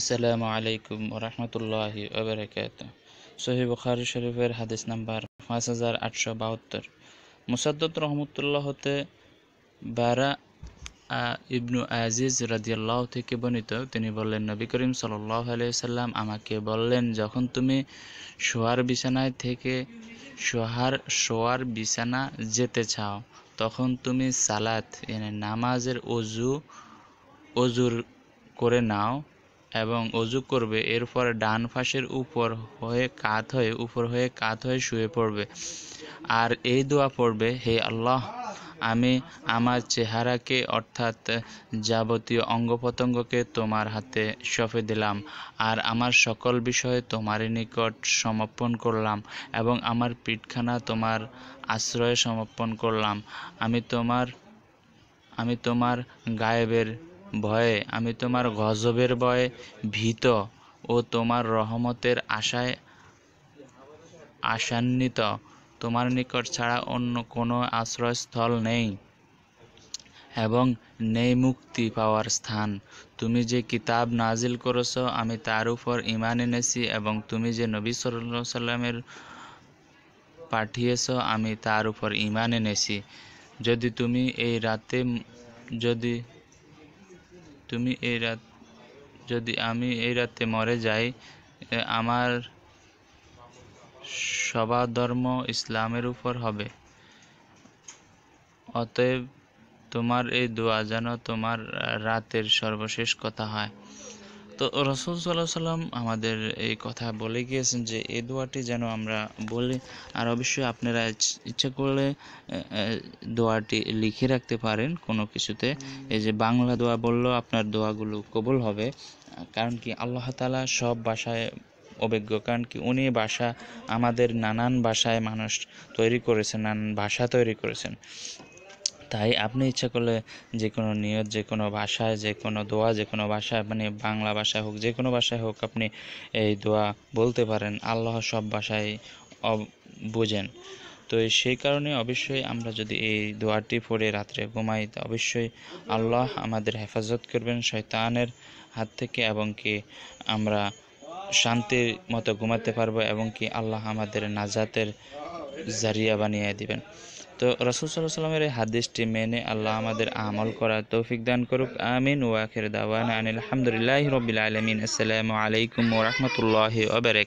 আসসালামু আলাইকুম রহমতুল্লাহ ওবরাকাত সহিব বুখারি শরীফের হাদিস নাম্বার পাঁচ হাজার আটশো বাহাত্তর মুসাদ্দত রহমতুল্লাহ হতে বারা ইবনু আজিজ রাজিয়াল্লাহ থেকে বর্ণিত তিনি বললেন নবী করিম সাল্লাহ সাল্লাম আমাকে বললেন যখন তুমি শোয়ার বিছানায় থেকে শোহার শোয়ার বিছানা যেতে চাও তখন তুমি সালাত মানে নামাজের অজু অজুর করে নাও এবং অজু করবে এরপর ডান পাশের উপর হয়ে কাত হয়ে উপর হয়ে কাত হয়ে শুয়ে পড়বে আর এই দোয়া পড়বে হে আল্লাহ আমি আমার চেহারাকে অর্থাৎ যাবতীয় অঙ্গ তোমার হাতে সঁপে দিলাম আর আমার সকল বিষয়ে তোমারই নিকট সমর্পণ করলাম এবং আমার পিঠখানা তোমার আশ্রয়ে সমর্পণ করলাম আমি তোমার আমি তোমার গায়েবের ভয়ে আমি তোমার গজবের ভয়ে ভীত ও তোমার রহমতের আশায় আশান্বিত তোমার নিকট ছাড়া অন্য কোনো আশ্রয়স্থল নেই এবং নেই মুক্তি পাওয়ার স্থান তুমি যে কিতাব নাজিল করেছ আমি তার উপর ইমান এনেছি এবং তুমি যে নবী সাল্লাহ সাল্লামের পাঠিয়েছ আমি তার উপর ইমান এনেছি যদি তুমি এই রাতে যদি তুমি এই রাত যদি আমি এই রাতে মরে যাই আমার সবা ধর্ম ইসলামের উপর হবে অতএব তোমার এই দোয়া যেন তোমার রাতের সর্বশেষ কথা হয় তো রসুল সাল্লাহ সাল্লাম আমাদের এই কথা বলে গিয়েছেন যে এ দোয়াটি যেন আমরা বলি আর অবশ্যই আপনারা ইচ্ছা করলে দোয়াটি লিখে রাখতে পারেন কোনো কিছুতে এই যে বাংলা দোয়া বললেও আপনার দোয়াগুলো কবুল হবে কারণ কি আল্লাহ তালা সব ভাষায় অভিজ্ঞ কারণ কি উনি ভাষা আমাদের নানান ভাষায় মানুষ তৈরি করেছেন নানান ভাষা তৈরি করেছেন তাই আপনি ইচ্ছা করলে যে কোনো নিয়ত যে কোনো ভাষায় যে কোনো দোয়া যে কোনো ভাষায় মানে বাংলা ভাষায় হোক যে কোনো ভাষায় হোক আপনি এই দোয়া বলতে পারেন আল্লাহ সব ভাষায় বোঝেন তো সেই কারণে অবশ্যই আমরা যদি এই দোয়াটি পড়ে রাত্রে ঘুমাই তো অবশ্যই আল্লাহ আমাদের হেফাজত করবেন শয়তানের হাত থেকে এবং কি আমরা শান্তির মতো ঘুমাতে পারবো এবং কি আল্লাহ আমাদের নাজাতের জারিয়া বানিয়ে দিবেন তো রসুল সাল্লাহ সাল্লামের এই হাদিসটি মেনে আল্লাহ আমাদের আমল করা তৌফিক দান করুক আমিন ওয়াখির দাওয়ান আনিল আহমদুলিল্লাহ রবিল আলমিন আসসালামু আলাইকুম ওরহমতুল্লাহ ওবরাক